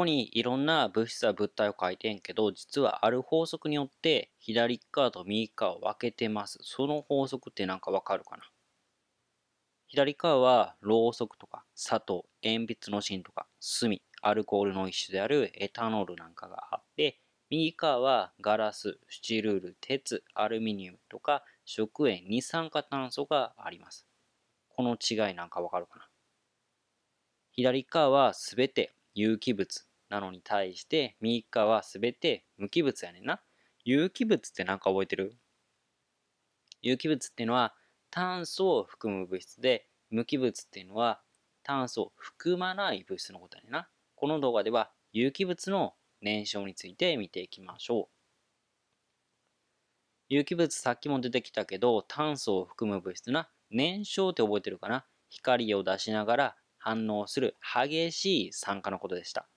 ここにいろんな物質や物体を書いてんけど、実はある法則によって左側と右側を分けてます。その法則ってなんかわかるかな左側はろうそくとか砂糖、鉛筆の芯とか炭、アルコールの一種であるエタノールなんかがあって、右側はガラス、スチルール、鉄、アルミニウムとか食塩、二酸化炭素があります。この違いなんかわかるかな左側は全て有機物、なのに対して右側は全て無機物やねんな。有機物って何か覚えてる有機物っていうのは炭素を含む物質で無機物っていうのは炭素を含まない物質のことやねんな。この動画では有機物の燃焼について見ていきましょう。有機物さっきも出てきたけど炭素を含む物質な燃焼って覚えてるかな光を出しながら反応する激しい酸化のことでした。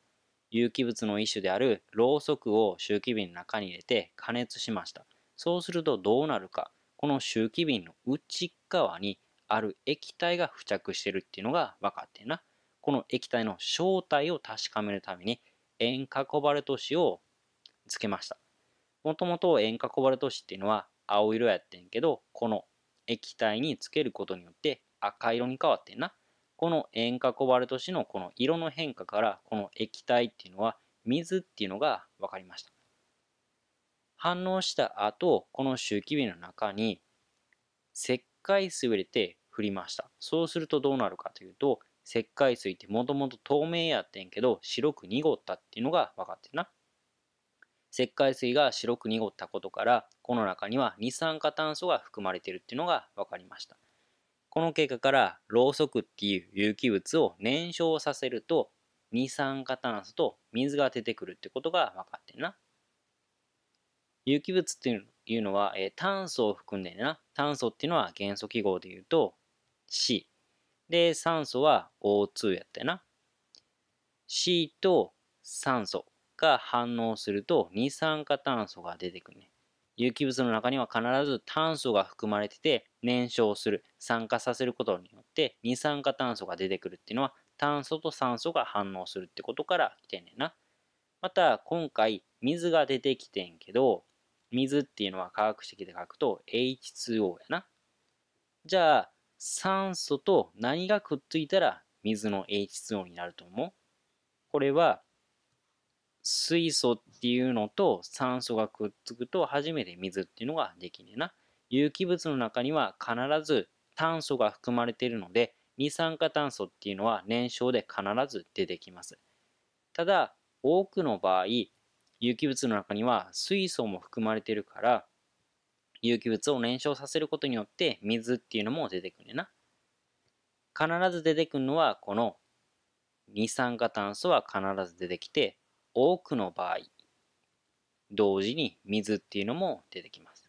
有機物の一種であるろうそくを周期瓶の中に入れて加熱しました。そうするとどうなるか、この周期瓶の内側にある液体が付着してるっていうのが分かってな。この液体の正体を確かめるために塩化コバルト紙をつけました。もともと塩化コバルト紙っていうのは青色やってんけど、この液体につけることによって赤色に変わってんな。この塩化コバルト紙のこの色の変化からこの液体っていうのは水っていうのが分かりました反応した後この周期瓶の中に石灰水を入れて振りましたそうするとどうなるかというと石灰水ってもともと透明やってんけど白く濁ったっていうのが分かってな石灰水が白く濁ったことからこの中には二酸化炭素が含まれてるっていうのが分かりましたこの結果からろうそくっていう有機物を燃焼させると二酸化炭素と水が出てくるってことが分かってんな。有機物っていうのは、えー、炭素を含んでんな。炭素っていうのは元素記号で言うと C。で、酸素は O2 やったよな。C と酸素が反応すると二酸化炭素が出てくるね。有機物の中には必ず炭素が含まれてて燃焼する酸化させることによって二酸化炭素が出てくるっていうのは炭素と酸素が反応するってことから来てんねんな。また今回水が出てきてんけど水っていうのは化学式で書くと H2O やな。じゃあ酸素と何がくっついたら水の H2O になると思うこれは水素っていうのと酸素がくっつくと初めて水っていうのができねえな。有機物の中には必ず炭素が含まれているので二酸化炭素っていうのは燃焼で必ず出てきます。ただ多くの場合有機物の中には水素も含まれているから有機物を燃焼させることによって水っていうのも出てくるねな。必ず出てくるのはこの二酸化炭素は必ず出てきて多くの場合同時に水っていうのも出てきます